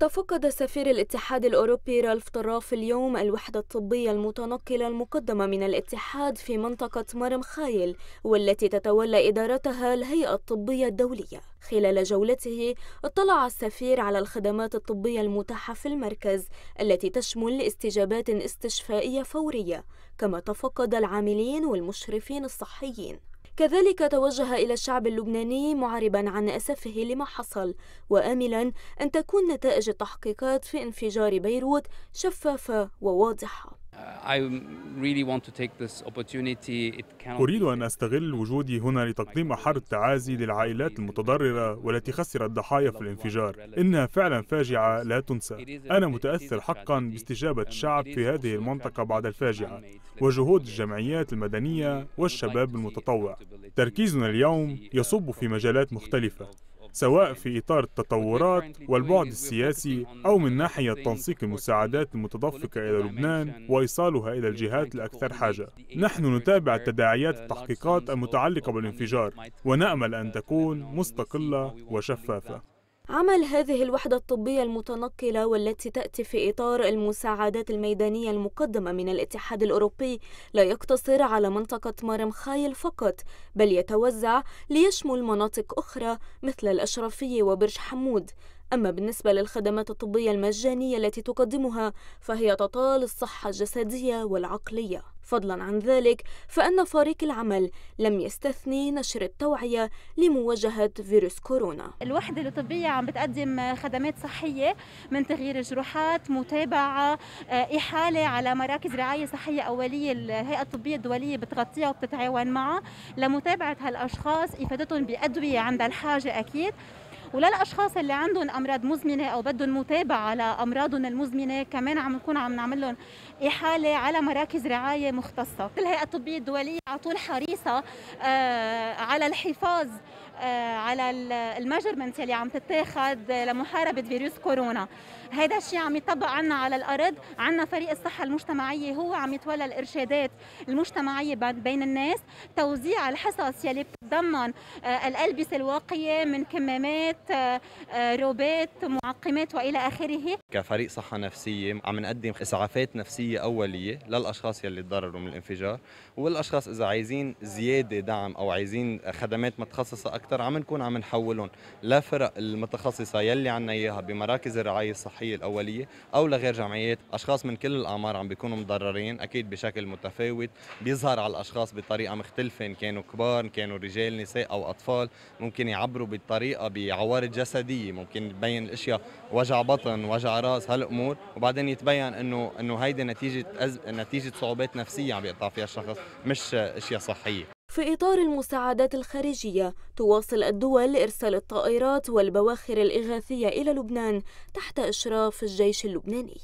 تفقد سفير الاتحاد الأوروبي رالف طراف اليوم الوحدة الطبية المتنقلة المقدمة من الاتحاد في منطقة مرم خايل والتي تتولى إدارتها الهيئة الطبية الدولية خلال جولته اطلع السفير على الخدمات الطبية المتاحة في المركز التي تشمل استجابات استشفائية فورية كما تفقد العاملين والمشرفين الصحيين كذلك توجه إلى الشعب اللبناني معربا عن أسفه لما حصل وآملا أن تكون نتائج التحقيقات في انفجار بيروت شفافة وواضحة أريد أن أستغل وجودي هنا لتقديم أحر التعازي للعائلات المتضررة والتي خسرت ضحايا في الانفجار إنها فعلا فاجعة لا تنسى أنا متأثر حقا باستجابة الشعب um, في هذه المنطقة بعد الفاجعة وجهود الجمعيات المدنية والشباب المتطوع تركيزنا اليوم uh, يصب في مجالات مختلفة سواء في إطار التطورات والبعد السياسي أو من ناحية تنسيق المساعدات المتدفقة إلى لبنان وإيصالها إلى الجهات الأكثر حاجة نحن نتابع تداعيات التحقيقات المتعلقة بالانفجار ونأمل أن تكون مستقلة وشفافة عمل هذه الوحدة الطبية المتنقلة والتي تأتي في إطار المساعدات الميدانية المقدمة من الاتحاد الأوروبي لا يقتصر على منطقة مارم خايل فقط بل يتوزع ليشمل مناطق أخرى مثل الأشرفية وبرج حمود أما بالنسبة للخدمات الطبية المجانية التي تقدمها فهي تطال الصحة الجسدية والعقلية فضلا عن ذلك فأن فريق العمل لم يستثني نشر التوعية لمواجهة فيروس كورونا الوحدة الطبية عم بتقدم خدمات صحية من تغيير جروحات متابعة آه، إحالة على مراكز رعاية صحية أولية الهيئة الطبية الدولية بتغطيها وبتتعاون معها لمتابعة هالأشخاص إفادتهم بأدوية عند الحاجة أكيد وللاشخاص اللي عندهم امراض مزمنه او بدهم متابعه لامراضهم المزمنه كمان عم نكون عم نعمل لهم احاله على مراكز رعايه مختصه الهيئه الطبيه الدوليه على طول حريصه آه، على الحفاظ آه، على المجرمنت اللي عم تتاخذ لمحاربه فيروس كورونا هذا الشيء عم يطبق عنا على الارض عنا فريق الصحه المجتمعيه هو عم يتولى الارشادات المجتمعيه بين الناس توزيع الحصص يلي بتتضمن آه، الالبسه الواقيه من كمامات آه، روبات معقمات والى اخره كفريق صحه نفسيه عم نقدم اسعافات نفسيه اوليه للاشخاص يلي تضرروا من الانفجار والاشخاص اذا عايزين زياده دعم او عايزين خدمات متخصصه اكثر عم نكون عم نحولهم لفرق المتخصصه يلي عنا اياها بمراكز الرعايه الصحيه الاوليه او لغير جمعيات اشخاص من كل الاعمار عم بيكونوا مضررين اكيد بشكل متفاوت بيظهر على الاشخاص بطريقه مختلفه ان كانوا كبار ان كانوا رجال نساء او اطفال ممكن يعبروا بالطريقه بعوائق عوارض جسديه ممكن تبين الاشياء وجع بطن وجع راس هالامور وبعدين يتبين انه انه هيدي نتيجه أز... نتيجه صعوبات نفسيه عم بيقطع فيها الشخص مش اشياء صحيه في إطار المساعدات الخارجية تواصل الدول إرسال الطائرات والبواخر الإغاثية إلى لبنان تحت إشراف الجيش اللبناني